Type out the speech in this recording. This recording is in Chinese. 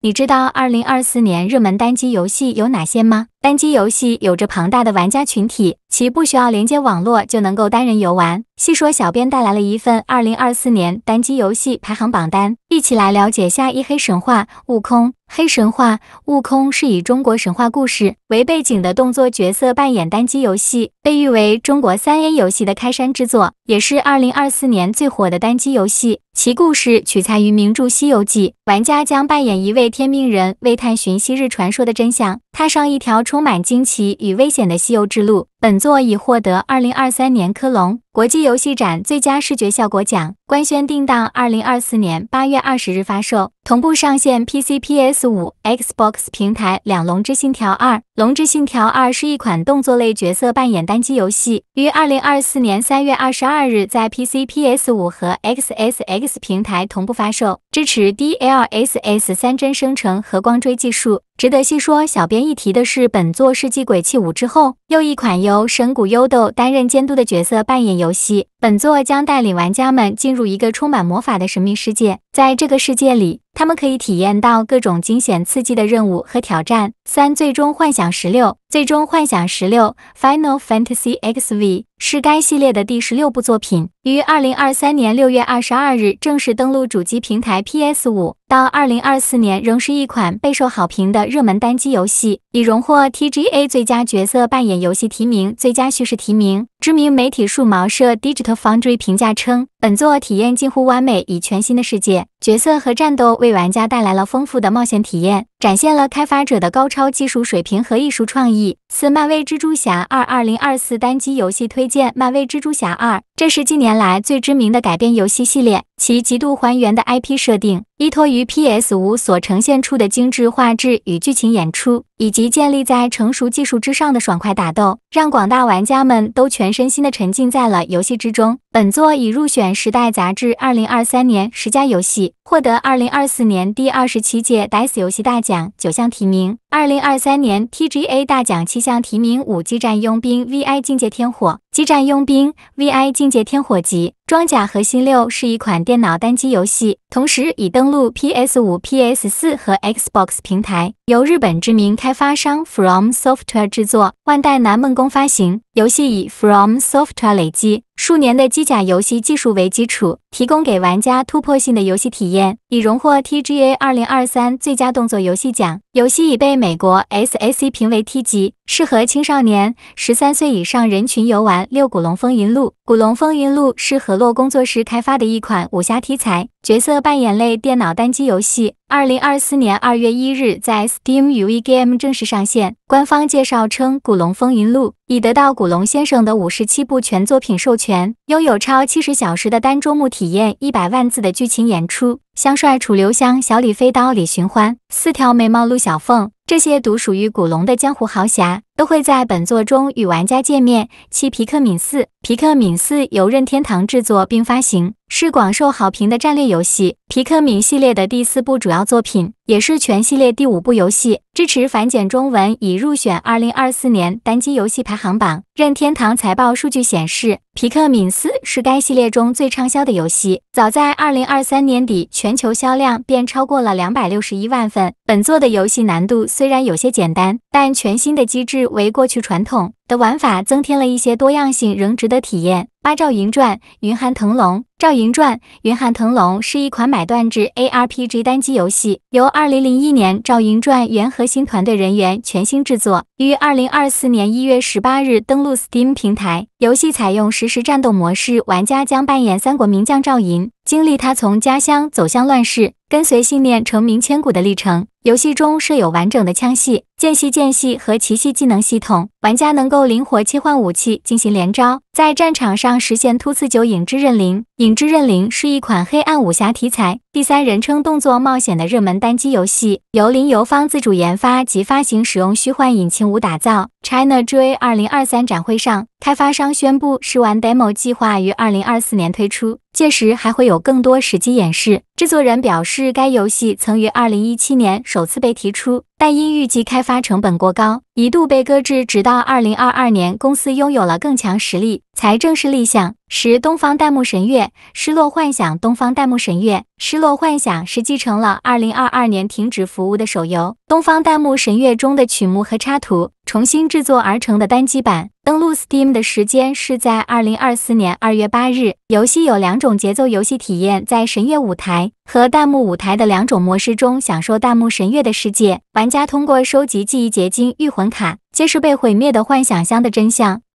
你知道二零二四年热门单机游戏有哪些吗？单机游戏有着庞大的玩家群体，其不需要连接网络就能够单人游玩。细说，小编带来了一份二零二四年单机游戏排行榜单，一起来了解下。一黑神话悟空，《黑神话悟空》是以中国神话故事为背景的动作角色扮演单机游戏，被誉为中国三 A 游戏的开山之作，也是二零二四年最火的单机游戏。其故事取材于名著《西游记》，玩家将扮演一位天命人，为探寻昔日传说的真相，踏上一条。充满惊奇与危险的西游之路。本作已获得二零二三年科隆国际游戏展最佳视觉效果奖，官宣定档二零二四年八月二十日发售，同步上线 PC、PS 五、Xbox 平台。《两龙之信条二》《龙之信条二》是一款动作类角色扮演单机游戏，于二零二四年三月二十二日在 PC、PS 五和 XSX 平台同步发售，支持 DLSS 三帧生成和光追技术。值得细说，小编一提的是，本作是继《鬼泣五》之后又一款游。由神谷优斗担任监督的角色扮演游戏，本作将带领玩家们进入一个充满魔法的神秘世界。在这个世界里，他们可以体验到各种惊险刺激的任务和挑战。三最终幻想十六，最终幻想十六 （Final Fantasy x v 是该系列的第十六部作品，于二零二三年六月二十二日正式登陆主机平台 PS 五。到二零二四年，仍是一款备受好评的热门单机游戏，已荣获 TGA 最佳角色扮演游戏提名、最佳叙事提名。知名媒体数毛社 （Digital Foundry） 评价称，本作体验近乎完美，以全新的世界。角色和战斗为玩家带来了丰富的冒险体验，展现了开发者的高超技术水平和艺术创意。四，《漫威蜘蛛侠二》二零二四单机游戏推荐，《漫威蜘蛛侠二》这是近年来最知名的改编游戏系列，其极度还原的 IP 设定，依托于 PS 五所呈现出的精致画质与剧情演出，以及建立在成熟技术之上的爽快打斗，让广大玩家们都全身心的沉浸在了游戏之中。本作已入选《时代》杂志二零二三年十佳游戏。获得二零二四年第二十七届《呆死游戏大奖》九项提名。二零二三年 TGA 大奖七项提名，《五机战佣兵 V I 境界天火》。《机战佣兵 V I 境界天火》级装甲核心六是一款电脑单机游戏，同时已登陆 PS 五、PS 四和 Xbox 平台，由日本知名开发商 From Software 制作，万代南梦宫发行。游戏以 From Software 累积数年的机甲游戏技术为基础，提供给玩家突破性的游戏体验，已荣获 TGA 二零二三最佳动作游戏奖。游戏已被美国 S A C 评为 T 级，适合青少年（十三岁以上）人群游玩。《六古龙风云录》古龙风云录是河洛工作室开发的一款武侠题材、角色扮演类电脑单机游戏。二零二四年二月一日，在 Steam 与 V G M 正式上线。官方介绍称，《古龙风云录》已得到古龙先生的五十七部全作品授权，拥有超七十小时的单周目体验，一百万字的剧情演出。香帅楚留香，小李飞刀李寻欢，四条眉毛陆小凤，这些独属于古龙的江湖豪侠，都会在本作中与玩家见面。七皮克敏四，皮克敏四由任天堂制作并发行。是广受好评的战略游戏《皮克敏》系列的第四部主要作品，也是全系列第五部游戏，支持繁简中文，已入选2024年单机游戏排行榜。任天堂财报数据显示，《皮克敏4》是该系列中最畅销的游戏，早在2023年底，全球销量便超过了261万份。本作的游戏难度虽然有些简单，但全新的机制为过去传统的玩法增添了一些多样性，仍值得体验。《赵云传·云汉腾龙》《赵云传·云汉腾龙》是一款买断制 ARPG 单机游戏，由2001年《赵云传》原核心团队人员全新制作，于2024年1月18日登陆 Steam 平台。游戏采用实时战斗模式，玩家将扮演三国名将赵云。经历他从家乡走向乱世，跟随信念成名千古的历程。游戏中设有完整的枪系、剑系、剑系和奇系技能系统，玩家能够灵活切换武器进行连招，在战场上实现突刺、九影之刃、灵影之刃灵是一款黑暗武侠题材、第三人称动作冒险的热门单机游戏，由林游方自主研发及发行，使用虚幻引擎五打造。c h i n a j o 二零二三展会上。开发商宣布，试玩 Demo 计划于二零二四年推出，届时还会有更多实际演示。制作人表示，该游戏曾于二零一七年首次被提出，但因预计开发成本过高，一度被搁置，直到二零二二年，公司拥有了更强实力，才正式立项。十东方弹幕神乐失落幻想，东方弹幕神乐失落幻想是继承了二零二二年停止服务的手游《东方弹幕神乐》中的曲目和插图。重新制作而成的单机版，登录 Steam 的时间是在二零二四年二月八日。游戏有两种节奏游戏体验，在神乐舞台和弹幕舞台的两种模式中，享受弹幕神乐的世界。玩家通过收集记忆结晶、御魂卡，揭示被毁灭的幻想乡的真相。